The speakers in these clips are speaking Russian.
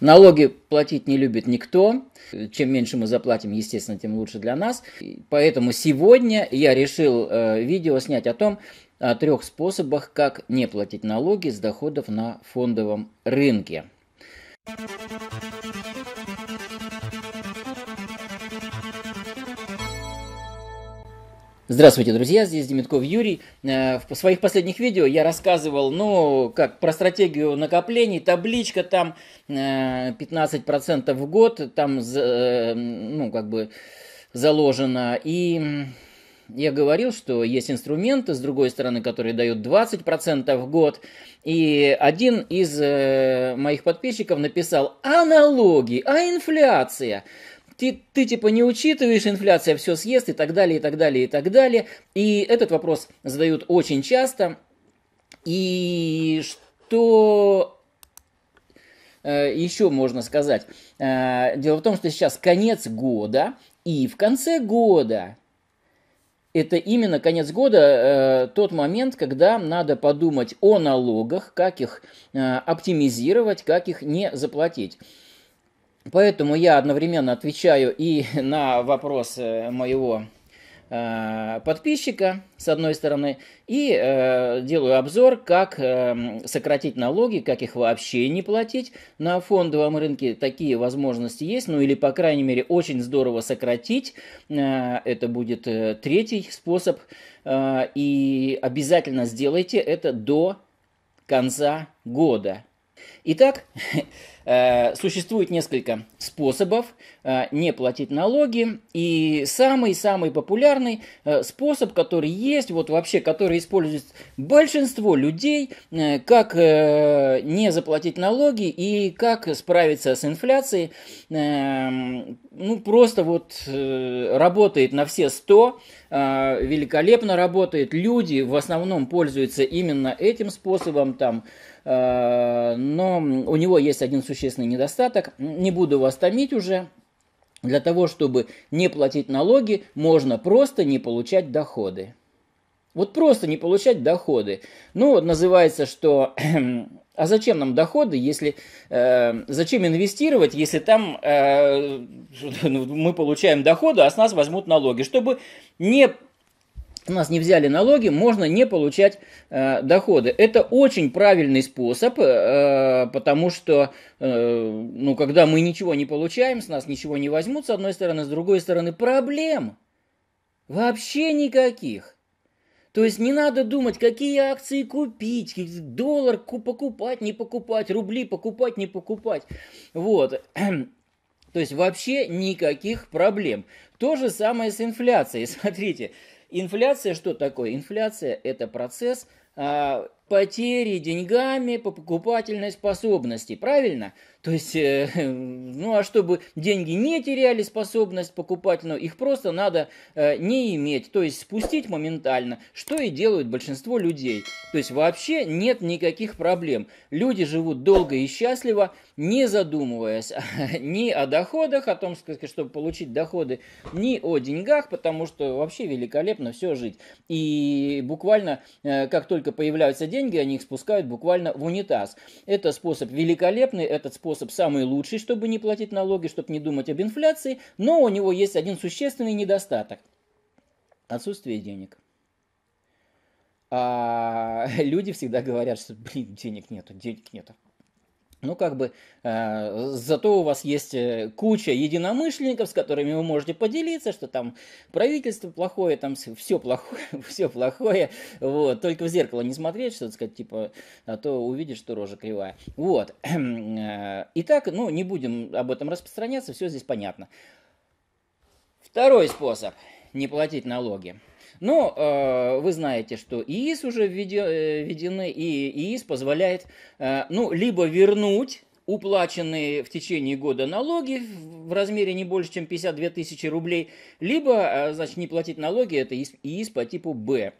Налоги платить не любит никто. Чем меньше мы заплатим, естественно, тем лучше для нас. Поэтому сегодня я решил э, видео снять о том, о трех способах, как не платить налоги с доходов на фондовом рынке. Thank you. Здравствуйте, друзья, здесь Демитков Юрий. Э, в своих последних видео я рассказывал, ну, как про стратегию накоплений, табличка там 15% э, в год, там, э, ну, как бы заложено, и я говорил, что есть инструменты, с другой стороны, которые дают 20% в год. И один из моих подписчиков написал «А А инфляция?» ты, ты типа не учитываешь, инфляция все съест и так далее, и так далее, и так далее. И этот вопрос задают очень часто. И что э, еще можно сказать? Э, дело в том, что сейчас конец года, и в конце года это именно конец года, э, тот момент, когда надо подумать о налогах, как их э, оптимизировать, как их не заплатить. Поэтому я одновременно отвечаю и на вопрос э, моего э, подписчика, с одной стороны, и э, делаю обзор, как э, сократить налоги, как их вообще не платить. На фондовом рынке такие возможности есть, ну или, по крайней мере, очень здорово сократить. Э, это будет э, третий способ. Э, и обязательно сделайте это до конца года. Итак, э, существует несколько способов э, не платить налоги. И самый-самый популярный э, способ, который есть, вот вообще, который использует большинство людей, как не заплатить налоги и как справиться с инфляцией, ну, просто вот работает на все 100, великолепно работает. Люди в основном пользуются именно этим способом, там, Э, но у него есть один существенный недостаток. Не буду вас томить уже. Для того, чтобы не платить налоги, можно просто не получать доходы. Вот просто не получать доходы. Ну, называется, что... а зачем нам доходы, если... Э, зачем инвестировать, если там э, мы получаем доходы, а с нас возьмут налоги? Чтобы не у нас не взяли налоги, можно не получать э, доходы. Это очень правильный способ, э, потому что, э, ну, когда мы ничего не получаем, с нас ничего не возьмут, с одной стороны, с другой стороны, проблем вообще никаких. То есть не надо думать, какие акции купить, доллар покупать, не покупать, рубли покупать, не покупать. Вот. То есть вообще никаких проблем. То же самое с инфляцией. Смотрите, Инфляция что такое? Инфляция – это процесс а, потери деньгами по покупательной способности, правильно? То есть, э, ну а чтобы деньги не теряли способность покупательную, их просто надо э, не иметь, то есть спустить моментально, что и делают большинство людей. То есть вообще нет никаких проблем. Люди живут долго и счастливо, не задумываясь ни о доходах, о том, чтобы получить доходы, ни о деньгах, потому что вообще великолепно все жить. И буквально, э, как только появляются деньги, деньги они их спускают буквально в унитаз. Это способ великолепный, этот способ самый лучший, чтобы не платить налоги, чтобы не думать об инфляции, но у него есть один существенный недостаток. Отсутствие денег. А люди всегда говорят, что, блин, денег нету, денег нету. Ну, как бы, э, зато у вас есть э, куча единомышленников, с которыми вы можете поделиться, что там правительство плохое, там все плохое, все плохое, вот, только в зеркало не смотреть, что сказать, типа, а то увидишь, что рожа кривая. Вот. Э, итак, ну, не будем об этом распространяться, все здесь понятно. Второй способ – не платить налоги. Но э, вы знаете, что ИИС уже э, введены, и ИИС позволяет э, ну, либо вернуть уплаченные в течение года налоги в размере не больше, чем 52 тысячи рублей, либо, э, значит, не платить налоги, это ИИС по типу «Б».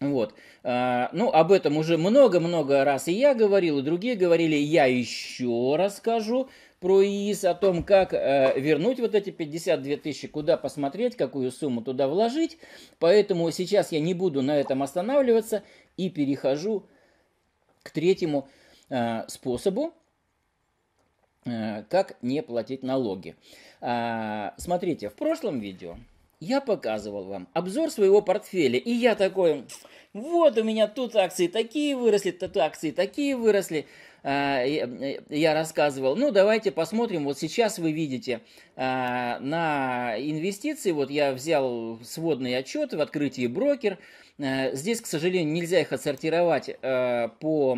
Вот. Э, ну, об этом уже много-много раз и я говорил, и другие говорили, я еще расскажу про ИИС, о том, как э, вернуть вот эти 52 тысячи, куда посмотреть, какую сумму туда вложить. Поэтому сейчас я не буду на этом останавливаться и перехожу к третьему э, способу, э, как не платить налоги. Э, смотрите, в прошлом видео я показывал вам обзор своего портфеля, и я такой, вот у меня тут акции такие выросли, тут акции такие выросли. А, я рассказывал. Ну, давайте посмотрим. Вот сейчас вы видите а, на инвестиции. Вот я взял сводный отчет в открытии брокер. А, здесь, к сожалению, нельзя их отсортировать по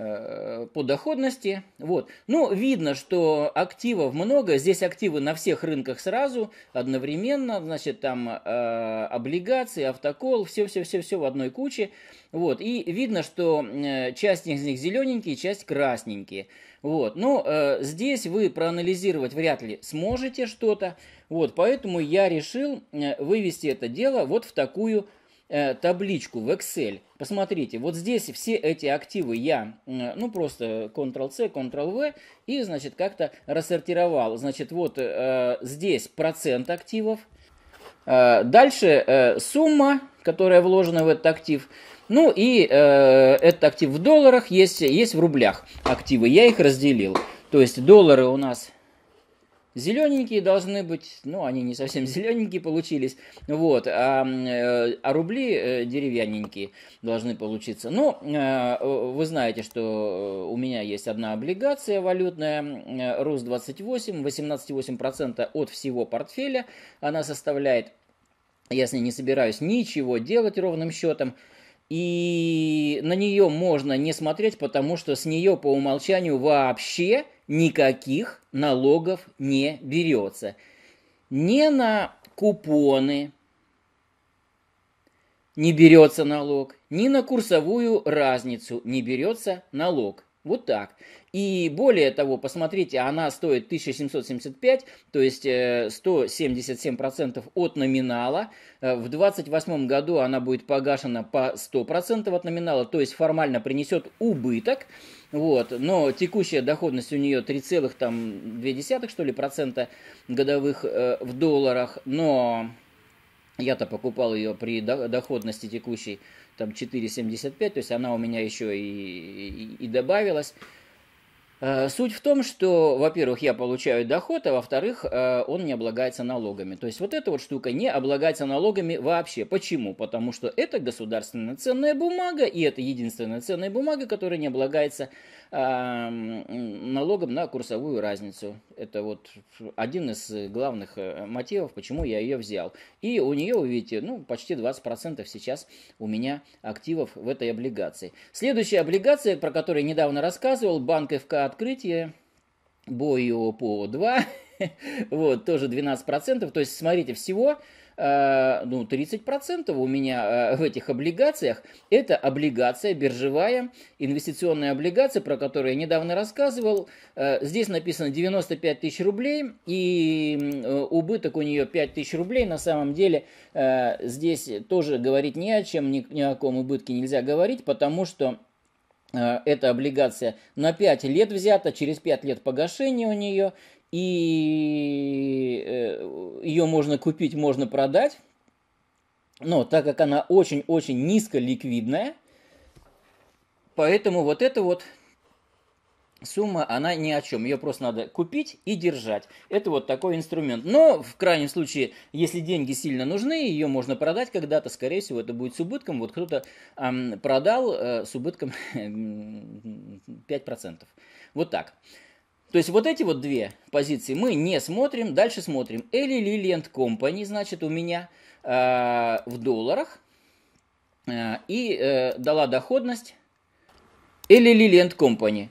Э, по доходности. Вот. Ну, видно, что активов много. Здесь активы на всех рынках сразу, одновременно. Значит, там э, облигации, автокол, все-все-все-все в одной куче. Вот. И видно, что э, часть из них зелененькие, часть красненькие. Вот. Но ну, э, здесь вы проанализировать вряд ли сможете что-то. Вот. Поэтому я решил э, вывести это дело вот в такую Э, табличку в Excel. Посмотрите, вот здесь все эти активы я, ну, просто Ctrl-C, Ctrl-V, и, значит, как-то рассортировал. Значит, вот э, здесь процент активов, э, дальше э, сумма, которая вложена в этот актив, ну, и э, этот актив в долларах есть, есть в рублях активы, я их разделил. То есть доллары у нас Зелененькие должны быть, ну, они не совсем зелененькие получились, вот, а, э, а рубли э, деревяненькие должны получиться. Но ну, э, вы знаете, что у меня есть одна облигация валютная, РУС-28, 18,8% от всего портфеля, она составляет, Я с ней не собираюсь ничего делать ровным счетом, и на нее можно не смотреть, потому что с нее по умолчанию вообще никаких налогов не берется. Не на купоны не берется налог, ни на курсовую разницу не берется налог. Вот так. И более того, посмотрите, она стоит 1775, то есть 177% э, от номинала. Э, в 2028 году она будет погашена по 100% от номинала, то есть формально принесет убыток. Вот. Но текущая доходность у нее 3,2 что ли, процента годовых э, в долларах. Но я-то покупал ее при доходности текущей там 4,75, то есть она у меня еще и, и, и добавилась. Э, суть в том, что, во-первых, я получаю доход, а во-вторых, э, он не облагается налогами. То есть вот эта вот штука не облагается налогами вообще. Почему? Потому что это государственная ценная бумага, и это единственная ценная бумага, которая не облагается налогом на курсовую разницу. Это вот один из главных э, мотивов, почему я ее взял. И у нее, вы видите, ну, почти 20% сейчас у меня активов в этой облигации. Следующая облигация, про которую недавно рассказывал, банк ФК открытие, бою по 2, вот, тоже 12%, то есть, смотрите, всего э, ну, 30% у меня э, в этих облигациях. Это облигация биржевая, инвестиционная облигация, про которую я недавно рассказывал. Э, здесь написано 95 тысяч рублей, и убыток у нее 5 тысяч рублей. На самом деле здесь тоже говорить не о чем, ни, ни о каком убытке нельзя говорить, потому что Э, эта облигация на 5 лет взята, через 5 лет погашения у нее, и э, ее можно купить, можно продать. Но так как она очень-очень низко ликвидная, поэтому вот это вот сумма, она ни о чем. Ее просто надо купить и держать. Это вот такой инструмент. Но в крайнем случае, если деньги сильно нужны, ее можно продать когда-то. Скорее всего, это будет с убытком. Вот кто-то эм, продал э, с убытком 5%. Вот так. То есть вот эти вот две позиции мы не смотрим. Дальше смотрим. Элли Лилиент Компани, значит, у меня э, в долларах. Э, и э, дала доходность Элли Лилиент Компани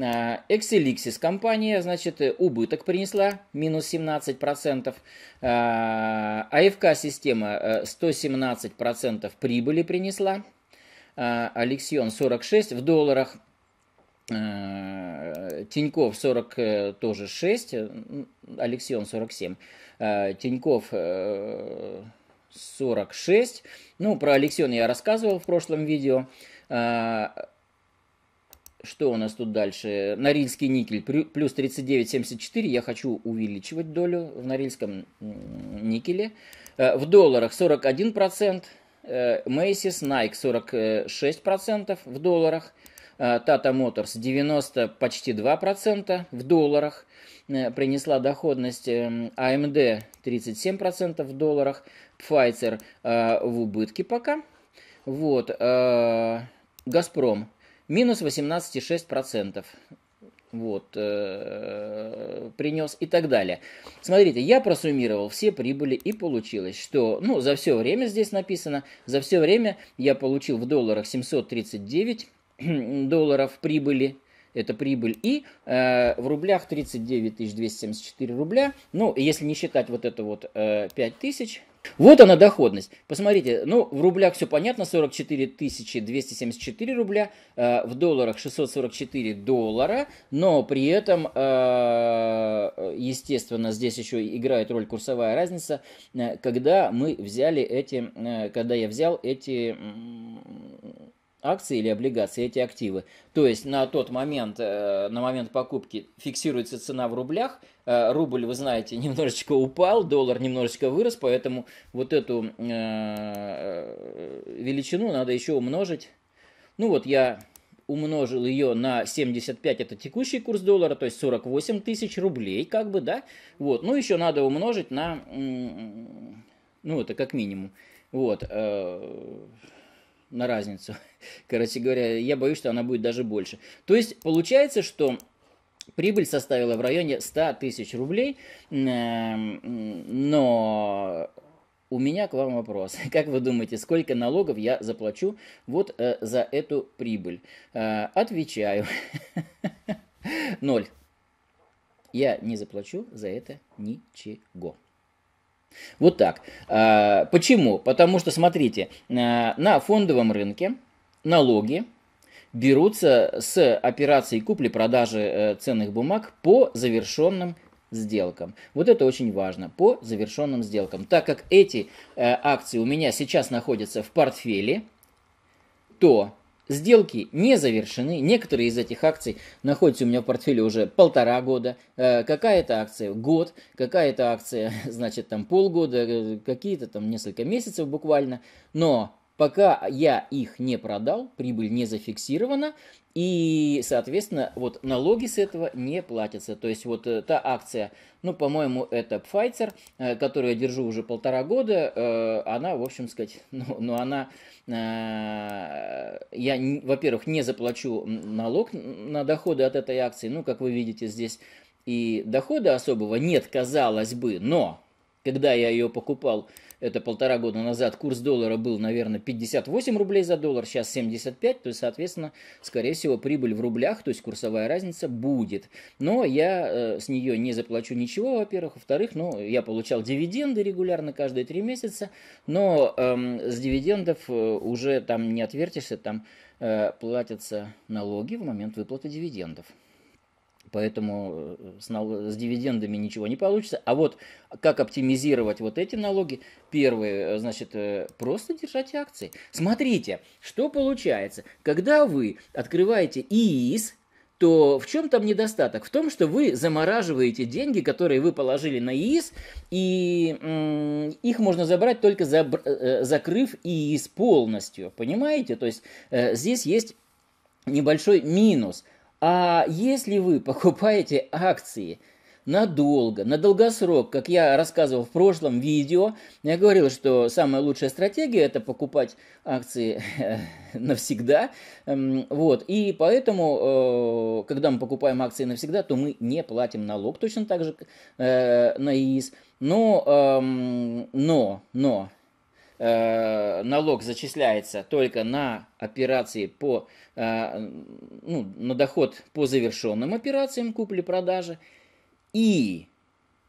А, Exelixis компания, значит, э, убыток принесла, минус 17%. АФК-система 117% прибыли принесла. А, Алексион 46 в долларах. А, Тиньков 40 э, тоже 6, Алексион 47, Тиньков 46. Ну, про Алексион я рассказывал в прошлом видео что у нас тут дальше? Норильский никель плюс 39,74. Я хочу увеличивать долю в норильском никеле. Э, в долларах 41%. Э, Macy's, Nike 46% в долларах. Э, Tata Motors 90 почти 2% в долларах принесла доходность AMD 37% а в долларах, Pfizer в убытке пока. Вот, Газпром минус 18,6%. Вот, э, принес и так далее. Смотрите, я просуммировал все прибыли и получилось, что, ну, за все время здесь написано, за все время я получил в долларах 739 долларов прибыли, это прибыль, и э, в рублях 39 274 рубля, ну, если не считать вот это вот э, 5 тысяч, вот она доходность. Посмотрите, ну в рублях все понятно, 44 274 рубля, э, в долларах 644 доллара, но при этом, э, э естественно, здесь еще играет роль курсовая разница, э, когда мы взяли эти, э, когда я взял эти акции или облигации, эти активы. То есть на тот момент, э, на момент покупки фиксируется цена в рублях, э, рубль, вы знаете, немножечко упал, доллар немножечко вырос, поэтому вот эту э, величину надо еще умножить. Ну вот я умножил ее на 75, это текущий курс доллара, то есть 48 тысяч рублей, как бы, да, вот, ну, еще надо умножить на, ну, это как минимум, вот, на разницу. Короче говоря, я боюсь, что она будет даже больше. То есть получается, что прибыль составила в районе 100 тысяч рублей, но у меня к вам вопрос. Как вы думаете, сколько налогов я заплачу вот э, за эту прибыль? Э, отвечаю. Ноль. Я не заплачу за это ничего. Вот так. А, почему? Потому что, смотрите, а, на фондовом рынке налоги берутся с операций купли-продажи э, ценных бумаг по завершенным сделкам. Вот это очень важно, по завершенным сделкам. Так как эти э, акции у меня сейчас находятся в портфеле, то Сделки не завершены, некоторые из этих акций находятся у меня в портфеле уже полтора года, э, какая-то акция год, какая-то акция, значит, там полгода, э, какие-то там несколько месяцев буквально, но Пока я их не продал, прибыль не зафиксирована, и, соответственно, вот налоги с этого не платятся. То есть вот э, та акция, ну, по-моему, это Pfizer, э, которую я держу уже полтора года, э, она, в общем сказать, ну, ну она, я, во-первых, не заплачу налог на доходы от этой акции, ну, как вы видите здесь, и дохода особого нет, казалось бы, но когда я ее покупал, это полтора года назад, курс доллара был, наверное, 58 рублей за доллар, сейчас 75, то есть, соответственно, скорее всего, прибыль в рублях, то есть курсовая разница будет. Но я э, с нее не заплачу ничего, во-первых. Во-вторых, ну, я получал дивиденды регулярно каждые три месяца, но э, с дивидендов э, уже там не отвертишься, там э, платятся налоги в момент выплаты дивидендов. Поэтому э, с, с дивидендами ничего не получится. А вот как оптимизировать вот эти налоги? Первое, э, значит, э, просто держать акции. Смотрите, что получается. Когда вы открываете ИИС, то в чем там недостаток? В том, что вы замораживаете деньги, которые вы положили на ИИС, и их можно забрать только забр закрыв ИИС полностью. Понимаете? То есть э, здесь есть небольшой минус. А если вы покупаете акции надолго, на долгосрок, как я рассказывал в прошлом видео, я говорил, что самая лучшая стратегия – это покупать акции э, навсегда. Эм, вот. И поэтому, э, когда мы покупаем акции навсегда, то мы не платим налог, точно так же э, на ИИС. Но, эм, но, но Э, налог зачисляется только на операции по, э, ну, на доход по завершенным операциям купли-продажи. И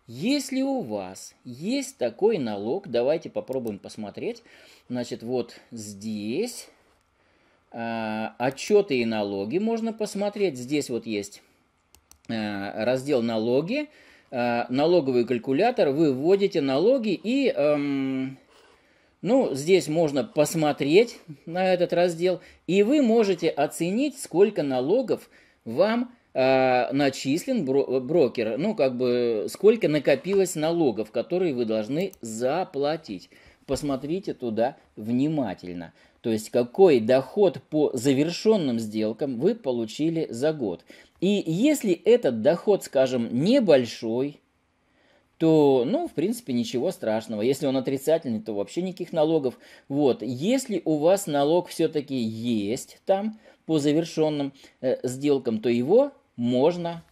если у вас есть такой налог, давайте попробуем посмотреть. Значит, вот здесь э, отчеты и налоги можно посмотреть. Здесь вот есть раздел «Налоги», налоговый калькулятор, вы вводите налоги и эм, ну, здесь можно посмотреть на этот раздел, и вы можете оценить, сколько налогов вам э, начислен бро брокер, ну, как бы, сколько накопилось налогов, которые вы должны заплатить. Посмотрите туда внимательно. То есть, какой доход по завершенным сделкам вы получили за год. И если этот доход, скажем, небольшой, то, ну, в принципе, ничего страшного. Если он отрицательный, то вообще никаких налогов. Вот, если у вас налог все-таки есть там по завершенным э, сделкам, то его можно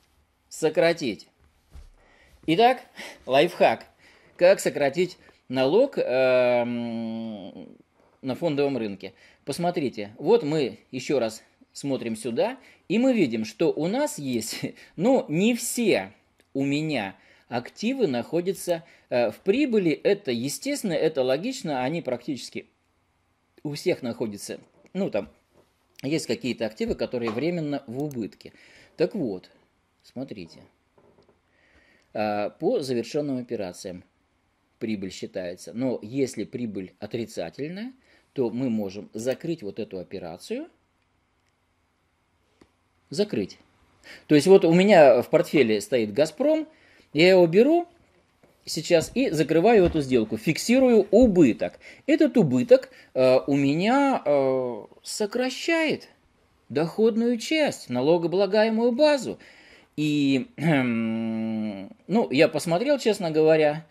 сократить. Итак, лайфхак. Как сократить налог э, на фондовом рынке? Посмотрите, вот мы еще раз смотрим сюда, и мы видим, что у нас есть, ну, не все у меня – активы находятся э, в прибыли. Это естественно, это логично, они практически у всех находятся. Ну, там есть какие-то активы, которые временно в убытке. Так вот, смотрите. А, по завершенным операциям прибыль считается. Но если прибыль отрицательная, то мы можем закрыть вот эту операцию. Закрыть. То есть вот у меня в портфеле стоит «Газпром», я его беру сейчас и закрываю эту сделку, фиксирую убыток. Этот убыток э, у меня э, сокращает доходную часть, налогооблагаемую базу. И, э, ну, я посмотрел, честно говоря,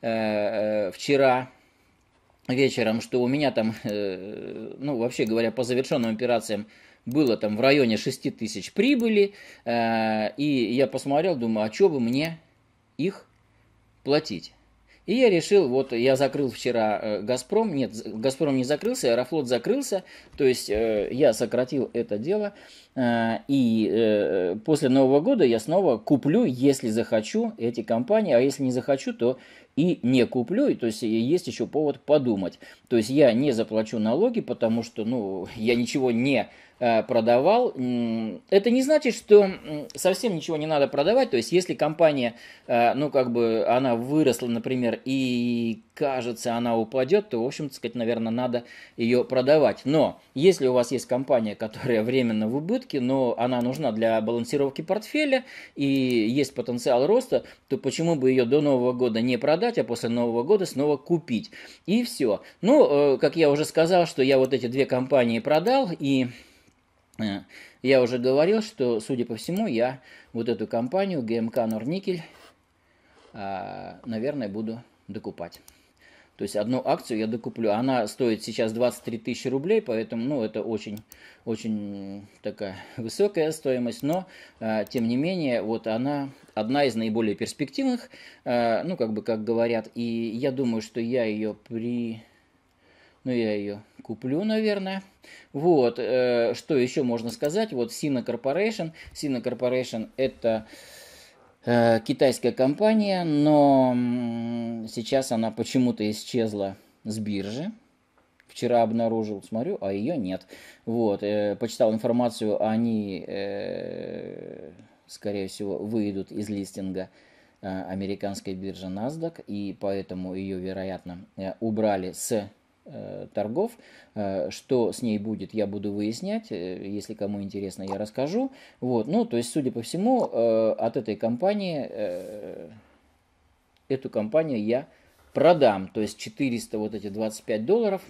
э, э, вчера вечером, что у меня там, э, ну, вообще говоря, по завершенным операциям было там в районе 6 тысяч прибыли. Э, и я посмотрел, думаю, а что бы мне их платить. И я решил, вот я закрыл вчера э, «Газпром», нет, «Газпром» не закрылся, «Аэрофлот» закрылся, то есть э, я сократил это дело, э, и после Нового года я снова куплю, если захочу, эти компании, а если не захочу, то и не куплю, и то есть есть еще повод подумать. То есть я не заплачу налоги, потому что, ну, я ничего не Э, продавал. Это не значит, что совсем ничего не надо продавать. То есть, если компания, э, ну, как бы, она выросла, например, и кажется, она упадет, то, в общем, так сказать, наверное, надо ее продавать. Но если у вас есть компания, которая временно в убытке, но она нужна для балансировки портфеля и есть потенциал роста, то почему бы ее до Нового года не продать, а после Нового года снова купить? И все. Ну, э, как я уже сказал, что я вот эти две компании продал, и Э, я уже говорил, что, судя по всему, я вот эту компанию ГМК Норникель, а, наверное, буду докупать. То есть одну акцию я докуплю. Она стоит сейчас 23 тысячи рублей, поэтому ну, это очень, очень такая высокая стоимость. Но, а, тем не менее, вот она одна из наиболее перспективных, а, ну, как бы, как говорят. И я думаю, что я ее при ну, я ее куплю, наверное. Вот, э, что еще можно сказать? Вот Sina Corporation. Sina Corporation это э, китайская компания, но сейчас она почему-то исчезла с биржи. Вчера обнаружил, смотрю, а ее нет. Вот, э, почитал информацию, они, э, скорее всего, выйдут из листинга э, американской биржи NASDAQ, и поэтому ее, вероятно, э, убрали с Э, торгов. Э, что с ней будет, я буду выяснять. Э, если кому интересно, я расскажу. Вот. Ну, то есть, судя по всему, от этой компании, эту компанию я продам. То есть, 400 вот эти 25 долларов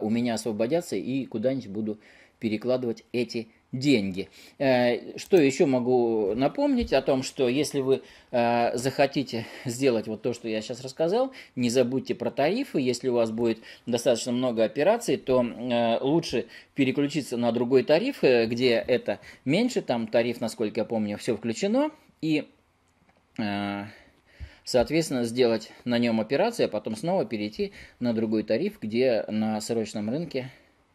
у меня освободятся и куда-нибудь буду перекладывать эти деньги. Э, что еще могу напомнить о том, что если вы э, захотите сделать вот то, что я сейчас рассказал, не забудьте про тарифы. Если у вас будет достаточно много операций, то э, лучше переключиться на другой тариф, где это меньше, там тариф, насколько я помню, все включено, и соответственно, сделать на нем операцию, а потом снова перейти на другой тариф, где на срочном рынке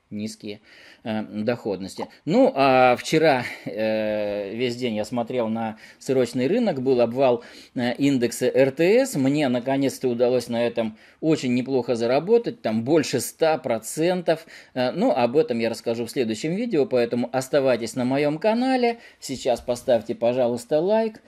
низкие э, доходности. Ну, а вчера э, весь день я смотрел на сырочный рынок, был обвал э, индекса РТС, мне наконец-то удалось на этом очень неплохо заработать, там больше 100%, э, ну, об этом я расскажу в следующем видео, поэтому оставайтесь на моем канале, сейчас поставьте, пожалуйста, лайк,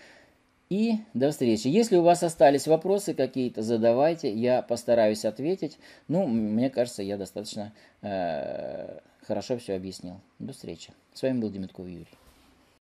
и до встречи. Если у вас остались вопросы какие-то, задавайте, я постараюсь ответить. Ну, мне кажется, я достаточно э, хорошо все объяснил. До встречи. С вами был Демитков Юрий.